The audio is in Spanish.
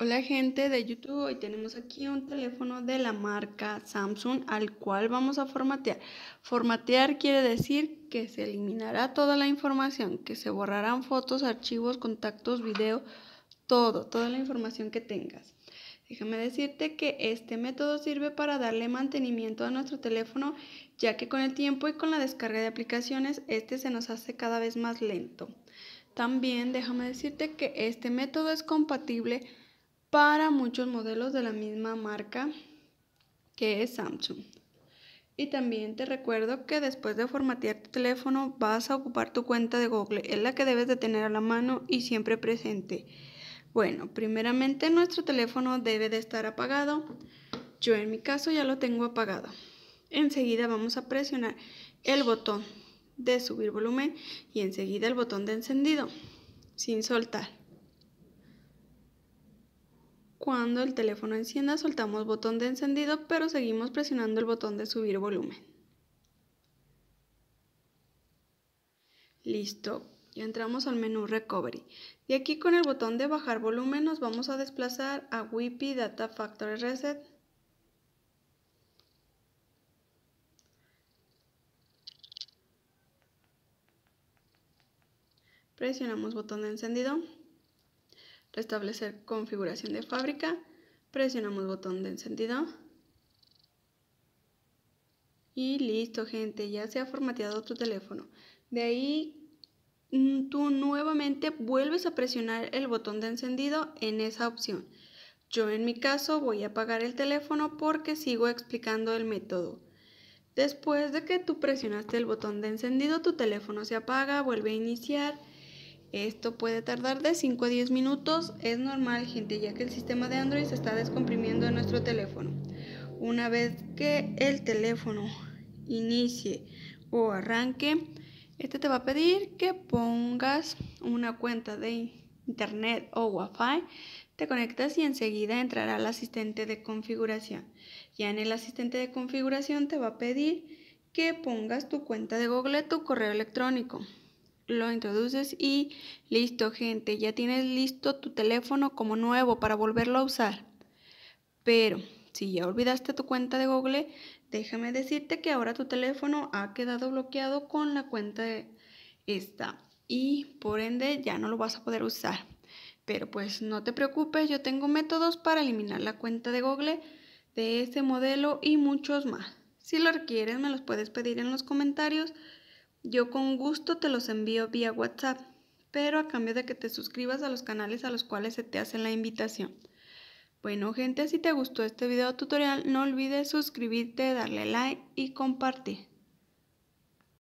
Hola gente de YouTube, hoy tenemos aquí un teléfono de la marca Samsung al cual vamos a formatear. Formatear quiere decir que se eliminará toda la información, que se borrarán fotos, archivos, contactos, video, todo, toda la información que tengas. Déjame decirte que este método sirve para darle mantenimiento a nuestro teléfono ya que con el tiempo y con la descarga de aplicaciones este se nos hace cada vez más lento. También déjame decirte que este método es compatible para muchos modelos de la misma marca que es Samsung. Y también te recuerdo que después de formatear tu teléfono vas a ocupar tu cuenta de Google. Es la que debes de tener a la mano y siempre presente. Bueno, primeramente nuestro teléfono debe de estar apagado. Yo en mi caso ya lo tengo apagado. Enseguida vamos a presionar el botón de subir volumen y enseguida el botón de encendido sin soltar. Cuando el teléfono encienda, soltamos botón de encendido, pero seguimos presionando el botón de subir volumen. Listo, ya entramos al menú Recovery. Y aquí con el botón de bajar volumen nos vamos a desplazar a WIPI Data Factory Reset. Presionamos botón de encendido restablecer configuración de fábrica, presionamos botón de encendido y listo gente, ya se ha formateado tu teléfono. De ahí mm, tú nuevamente vuelves a presionar el botón de encendido en esa opción. Yo en mi caso voy a apagar el teléfono porque sigo explicando el método. Después de que tú presionaste el botón de encendido, tu teléfono se apaga, vuelve a iniciar esto puede tardar de 5 a 10 minutos, es normal gente ya que el sistema de Android se está descomprimiendo en nuestro teléfono. Una vez que el teléfono inicie o arranque, este te va a pedir que pongas una cuenta de internet o wifi, te conectas y enseguida entrará al asistente de configuración. Ya en el asistente de configuración te va a pedir que pongas tu cuenta de Google, tu correo electrónico lo introduces y listo gente, ya tienes listo tu teléfono como nuevo para volverlo a usar. Pero si ya olvidaste tu cuenta de Google, déjame decirte que ahora tu teléfono ha quedado bloqueado con la cuenta de esta y por ende ya no lo vas a poder usar. Pero pues no te preocupes, yo tengo métodos para eliminar la cuenta de Google de este modelo y muchos más. Si lo requieres me los puedes pedir en los comentarios. Yo con gusto te los envío vía WhatsApp, pero a cambio de que te suscribas a los canales a los cuales se te hace la invitación. Bueno gente, si te gustó este video tutorial, no olvides suscribirte, darle like y compartir.